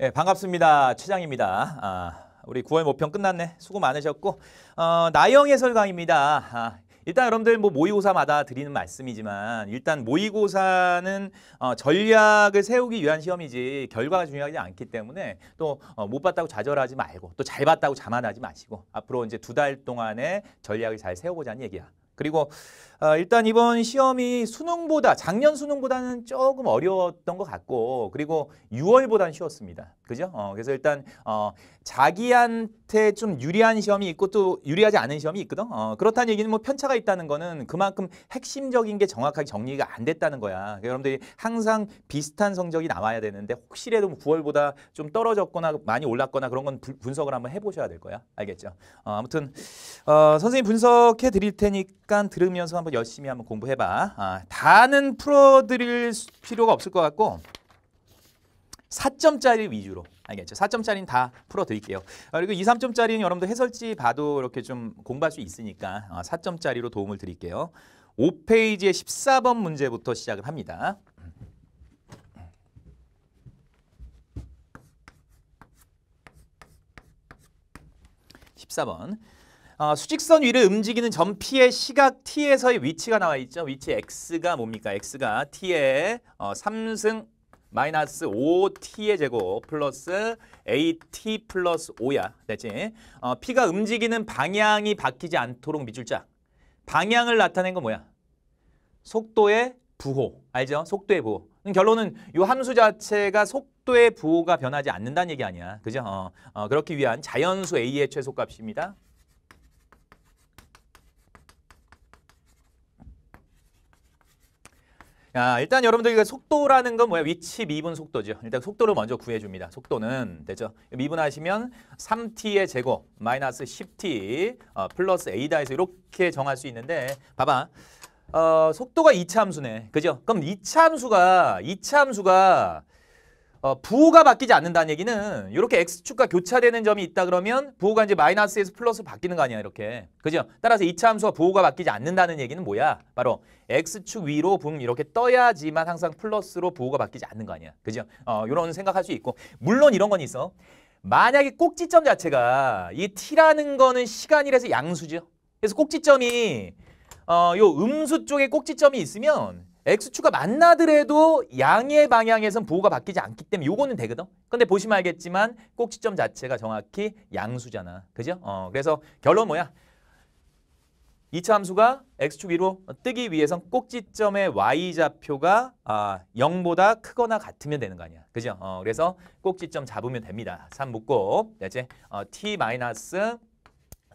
예, 반갑습니다. 최장입니다. 아, 우리 9월 모평 끝났네. 수고 많으셨고 어, 나영 해설강입니다. 아, 일단 여러분들 뭐 모의고사마다 드리는 말씀이지만 일단 모의고사는 어, 전략을 세우기 위한 시험이지 결과가 중요하지 않기 때문에 또못 어, 봤다고 좌절하지 말고 또 잘 봤다고 자만하지 마시고 앞으로 이제 두 달 동안의 전략을 잘 세우고자 하는 얘기야. 그리고 어, 일단 이번 시험이 수능보다 작년 수능보다는 조금 어려웠던 것 같고 그리고 6월보다는 쉬웠습니다. 그죠? 어, 그래서 일단 어, 자기한테 좀 유리한 시험이 있고 또 유리하지 않은 시험이 있거든. 어, 그렇다는 얘기는 뭐 편차가 있다는 거는 그만큼 핵심적인 게 정확하게 정리가 안 됐다는 거야. 그러니까 여러분들이 항상 비슷한 성적이 나와야 되는데 혹시라도 9월보다 뭐 좀 떨어졌거나 많이 올랐거나 그런 건 분석을 한번 해보셔야 될 거야. 알겠죠? 어, 아무튼 어, 선생님 분석해 드릴 테니까 들으면서 한번 열심히 한번 공부해봐. 아, 다는 풀어드릴 필요가 없을 것 같고 4점짜리 위주로 알겠죠? 4점짜리는 다 풀어드릴게요. 아, 그리고 2, 3점짜리는 여러분도 해설지 봐도 이렇게 좀 공부할 수 있으니까 4점짜리로 어, 도움을 드릴게요. 5페이지에 14번 문제부터 시작을 합니다. 1 4번 아, 수직선 위를 움직이는 점피의 시각 t에서의 위치가 나와 있죠. 위치 x가 뭡니까? x가 t의 어, 3승 마이너스 5t의 제곱 플러스 at 플러스 5야. 됐지? 어, p가 움직이는 방향이 바뀌지 않도록 밑줄자. 방향을 나타낸 건 뭐야? 속도의 부호. 알죠? 속도의 부호. 결론은 이 함수 자체가 속도의 부호가 변하지 않는다는 얘기 아니야. 그죠? 어, 어, 그렇기 위한 자연수 a의 최소값입니다. 자, 아, 일단 여러분들 속도라는 건 뭐야? 위치 미분 속도죠. 일단 속도를 먼저 구해줍니다. 속도는 되죠. 미분하시면 3t의 제곱 마이너스 10t 어, 플러스 a다 해서 이렇게 정할 수 있는데 봐봐. 어, 속도가 이차 함수네. 그죠? 그럼 이차 함수가 이차 함수가 어, 부호가 바뀌지 않는다는 얘기는 이렇게 x축과 교차되는 점이 있다 그러면 부호가 이제 마이너스에서 플러스 바뀌는 거 아니야 이렇게 그죠? 따라서 이차 함수가 부호가 바뀌지 않는다는 얘기는 뭐야? 바로 x축 위로 붕 이렇게 떠야지만 항상 플러스로 부호가 바뀌지 않는 거 아니야 그죠? 어, 이런 생각할 수 있고 물론 이런 건 있어 만약에 꼭지점 자체가 이 t라는 거는 시간이라서 양수죠 그래서 꼭지점이 어, 요 음수 쪽에 꼭지점이 있으면 X축과 만나더라도 양의 방향에선 부호가 바뀌지 않기 때문에 요거는 되거든. 근데 보시면 알겠지만 꼭지점 자체가 정확히 양수잖아. 그죠? 어, 그래서 결론 뭐야? 이차 함수가 X축 위로 뜨기 위해선 꼭지점의 Y좌표가 아, 0보다 크거나 같으면 되는 거 아니야. 그죠? 어, 그래서 꼭지점 잡으면 됩니다. 3 묶고 이제 어, T 마이너스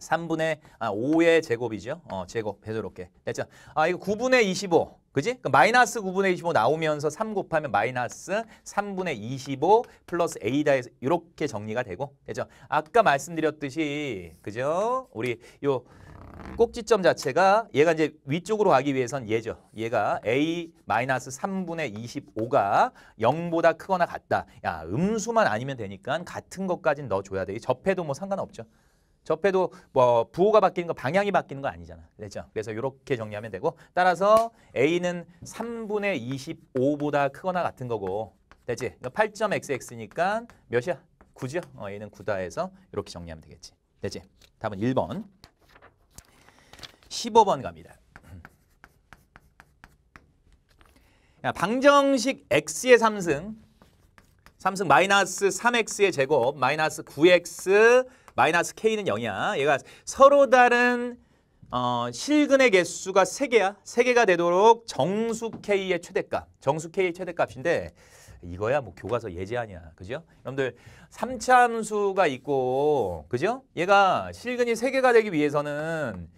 3분의 아, 5의 제곱이죠. 어, 제곱 배서 이렇게 됐죠. 아, 이거 9분의 25 그지? 그 마이너스 9분의 25 나오면서 3 곱하면 마이너스 3분의 25 플러스 A다 해서 이렇게 정리가 되고 그죠 아까 말씀드렸듯이 그죠? 우리 요 꼭지점 자체가 얘가 이제 위쪽으로 가기 위해선 얘죠. 얘가 a 마이너스 3분의 25가 0보다 크거나 같다. 야 음수만 아니면 되니까 같은 것까진 넣어줘야 돼. 접해도 뭐 상관없죠. 접해도 뭐 부호가 바뀌는 거 방향이 바뀌는 거 아니잖아. 그렇죠? 그래서 이렇게 정리하면 되고 따라서 A는 3분의 25보다 크거나 같은 거고 되지? 8.xx니까 그러니까 몇이야? 9죠? 어, A는 9다 해서 이렇게 정리하면 되겠지. 되지? 답은 1번. 15번 갑니다. 야, 방정식 x의 3승, 3승 마이너스 3x의 제곱, 마이너스 9x 마이너스 K는 0이야. 얘가 서로 다른 어, 실근의 개수가 3개야. 3개가 되도록 정수 K의 최대값. 정수 K의 최대값인데 이거야 뭐 교과서 예제 아니야. 그죠? 여러분들 3차 함수가 있고 그죠? 얘가 실근이 3개가 되기 위해서는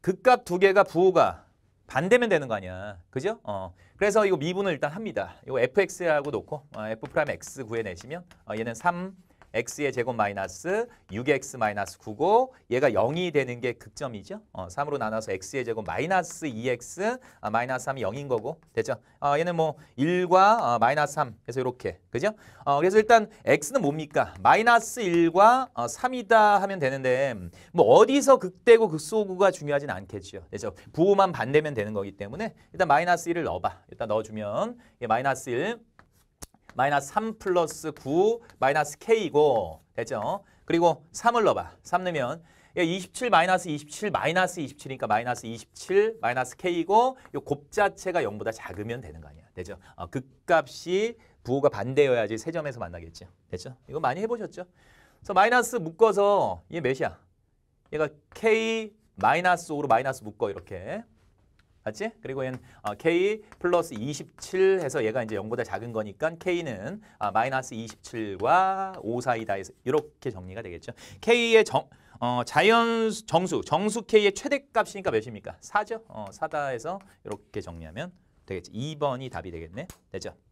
극값 2개가 부호가 반대면 되는 거 아니야. 그죠? 어. 그래서 이거 미분을 일단 합니다. 이거 fx라고 놓고 어, f'x 구해내시면 어, 얘는 3 x의 제곱 마이너스 6x 마이너스 9고 얘가 0이 되는 게 극점이죠. 어, 3으로 나눠서 x의 제곱 마이너스 2x 아, 마이너스 3이 0인 거고 됐죠. 어, 얘는 뭐 1과 어, 마이너스 3 그래서 이렇게 그죠? 어, 그래서 일단 x는 뭡니까? 마이너스 1과 어, 3이다 하면 되는데 뭐 어디서 극대고 극소구가 중요하진 않겠죠. 그죠? 부호만 반대면 되는 거기 때문에 일단 마이너스 1을 넣어봐. 일단 넣어주면 마이너스 1 마이너스 3 플러스 9 마이너스 K이고 됐죠? 그리고 3을 넣어봐. 3 넣으면 27 마이너스 27 마이너스 27이니까 마이너스 27 마이너스 K이고 이 곱 자체가 0보다 작으면 되는 거 아니야. 되죠? 어, 극값이 부호가 반대여야지 세 점에서 만나겠죠. 됐죠? 이거 많이 해보셨죠? 그래서 마이너스 묶어서 얘 몇이야? 얘가 K 마이너스 5로 마이너스 묶어 이렇게. 맞지? 그리고 얘는 어, k 플러스 27 해서 얘가 이제 0보다 작은 거니까 k는 아, 마이너스 2 7과5 사이다 해서 이렇게 정리가 되겠죠. k의 정, 어, 자연 정수, 정수 k의 최대값이니까 몇입니까? 4죠. 어, 4다 해서 이렇게 정리하면 되겠죠. 2번이 답이 되겠네. 되죠?